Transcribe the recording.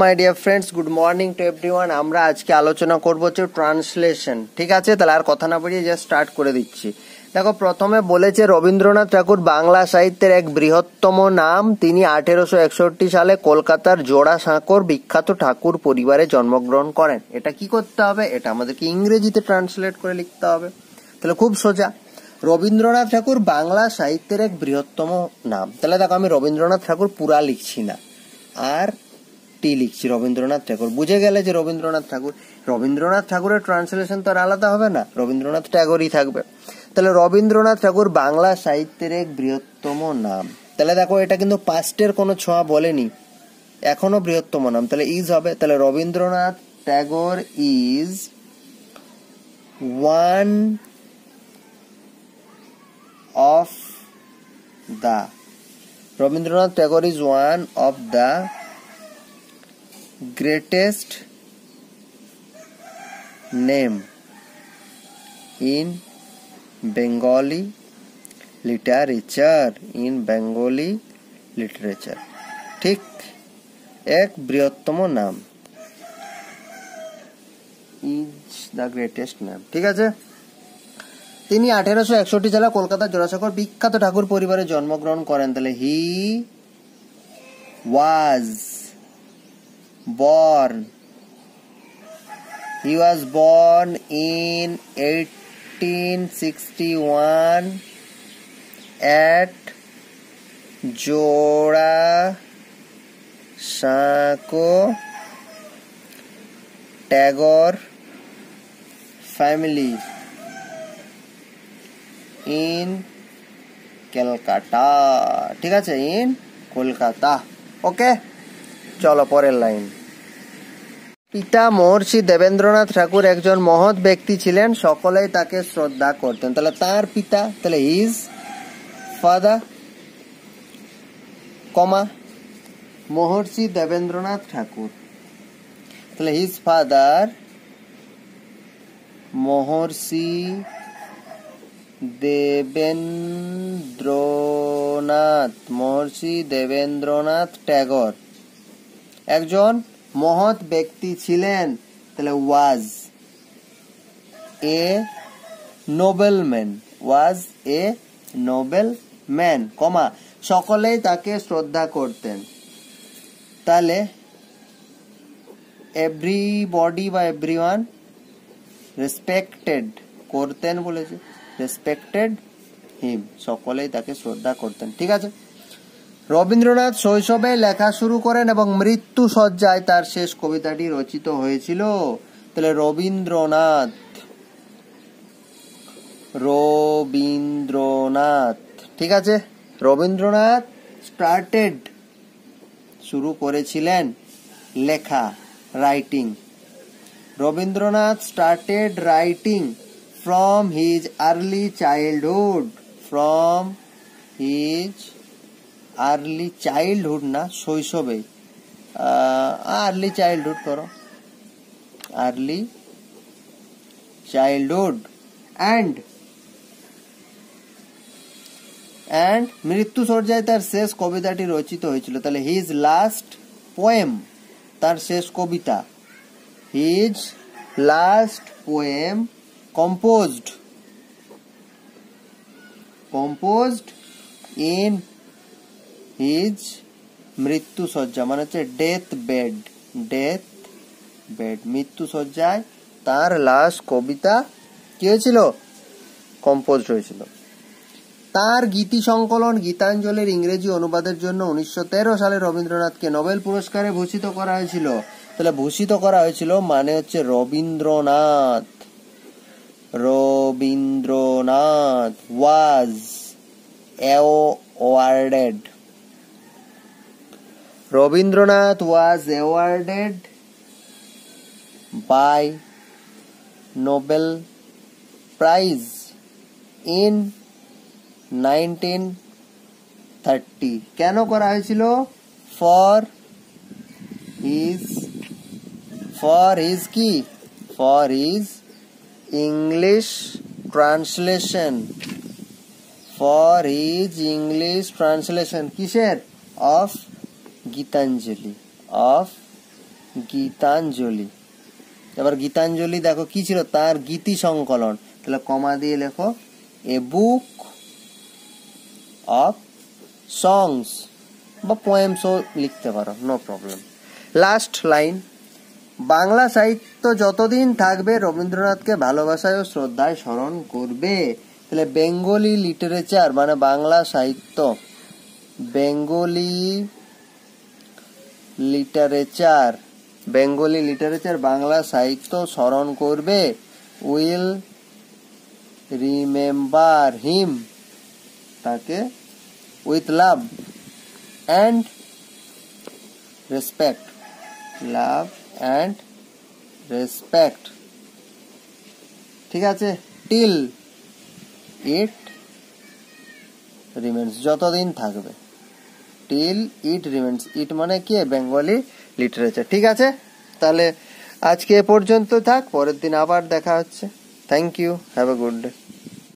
My dear friends good morning to one আমরা আজকে আলোচনা করবো হচ্ছে ট্রান্সলেশন ঠিক আছে তাহলে আর কথা না বাড়িয়ে জাস্ট স্টার্ট করে দিচ্ছি দেখো প্রথমে বলেছে রবীন্দ্রনাথ ঠাকুর বাংলা সাহিত্যের এক বৃহত্তম নাম তিনি আঠেরোশো একষট্টি সালে কলকাতার জোড়া সাঁকর বিখ্যাত ঠাকুর পরিবারে জন্মগ্রহণ করেন এটা কি করতে হবে এটা আমাদেরকে ইংরেজিতে ট্রান্সলেট করে লিখতে হবে তাহলে খুব সোজা রবীন্দ্রনাথ ঠাকুর বাংলা সাহিত্যের এক বৃহত্তম নাম তাহলে দেখো আমি রবীন্দ্রনাথ ঠাকুর পুরা লিখছি না আর টি লিখছি রবীন্দ্রনাথ ঠাকুর বুঝে গেলে যে রবীন্দ্রনাথ ঠাকুর রবীন্দ্রনাথ ঠাকুরের ট্রান্সলেশন তো আর আলাদা হবে না রবীন্দ্রনাথ ট্যাগরই থাকবে তাহলে রবীন্দ্রনাথ ঠাকুর বাংলা সাহিত্যের এক বৃহত্তম নাম তাহলে দেখো এটা কিন্তু পাস্টের কোনো ছোঁয়া বলেনি এখনো বৃহত্তম নাম তাহলে ইজ হবে তাহলে Rabindranath Tagore is one of the Rabindranath Tagore is one of the greatest name in Bengali literature in Bengali literature ঠিক এক বৃহত্তম নাম ইজ দ্য গ্রেটেস্ট নাম ঠিক আছে তিনি আঠেরোশো একষট্টি সালে কলকাতার জোড়াসাগর বিখ্যাত ঠাকুর পরিবারে জন্মগ্রহণ করেন তাহলে হি ওয়াজ born he was born in 1861 at Jorasanko Tagore family in Calcutta ठीक है इन कोलकाता ओके okay? চলো পরের লাইন পিতা মহর্ষি দেবেন্দ্রনাথ ঠাকুর একজন মহৎ ব্যক্তি ছিলেন সকলেই তাকে শ্রদ্ধা করতেন তাহলে তার পিতা তাহলে is father comma Maharshi Debendranath Thakur তাহলে হিজ ফাদার মহর্ষি দেবেন্দ্রনাথ মহর্ষি দেবেন্দ্রনাথ ট্যাগর একজন মহৎ ব্যক্তি ছিলেন তাহলে was a noble man was a noble man comma সকলেই তাকে শ্রদ্ধা করতেন তাহলে বডি বা এভরিওয়ান রেসপেক্টেড করতেন বলেছে রেসপেক্টেড হিম সকলেই তাকে শ্রদ্ধা করতেন ঠিক আছে রবীন্দ্রনাথ শৈশবে লেখা শুরু করেন এবং মৃত্যু সজ্জায় তার শেষ কবিতাটি রচিত হয়েছিল তাহলে রবীন্দ্রনাথ রবীন্দ্রনাথ ঠিক আছে রবীন্দ্রনাথ স্টার্টেড শুরু করেছিলেন লেখা writing Rabindranath started writing from his early childhood from his early childhood না শৈশবে আর্লি চাইল্ডহুড করো আর্লি চাইল্ডহুড অ্যান্ড অ্যান্ড মৃত্যু সজ্জায় তার শেষ কবিতাটি রচিত হয়েছিল তাহলে হিজ লাস্ট পোয়েম তার শেষ কবিতা his last poem composed composed in his মৃত্যু শয্যা মানে হচ্ছে ডেথ বেড ডেথ বেড মৃত্যু শয্যায় তার লাশ কবিতা কি হয়েছিল কম্পোজ হয়েছিল তার গীতি সংকলন গীতাঞ্জলের ইংরেজি অনুবাদের জন্য উনিশশো সালে রবীন্দ্রনাথকে নোবেল পুরস্কারে ভূষিত করা হয়েছিল তাহলে ভূষিত করা হয়েছিল মানে হচ্ছে Rabindranath Rabindranath was awarded Rabindranath was awarded by Nobel Prize in 1930 keno kora hoychilo for his for his ki for his english translation for his english translation kisher of Gitanjali of Gitanjali এবার গীতাঞ্জলি দেখো কি ছিল তার গীতি সংকলন তাহলে কমা দিয়ে লেখো এ বুক অফ সংস বা পোয়েমসও লিখতে পারো no problem last line Bangla সাহিত্য যতদিন থাকবে রবীন্দ্রনাথকে ভালোবাসায় ও শ্রদ্ধায় স্মরণ করবে তাহলে বেঙ্গলি লিটারেচার মানে বাংলা সাহিত্য Bengali literature Bengali literature Bangla সাহিত্য স্মরণ করবে উইল রিমেম্বার হিম তাকে with love and respect love and respect ঠিক আছে টিল ইট রিমেন্স যতদিন থাকবে টিল ইট রিমেন্স ইট মানে কি বেঙ্গলি লিটারেচার ঠিক আছে তাহলে আজকে এ পর্যন্ত থাক পরের দিন আবার দেখা হচ্ছে thank you have a good day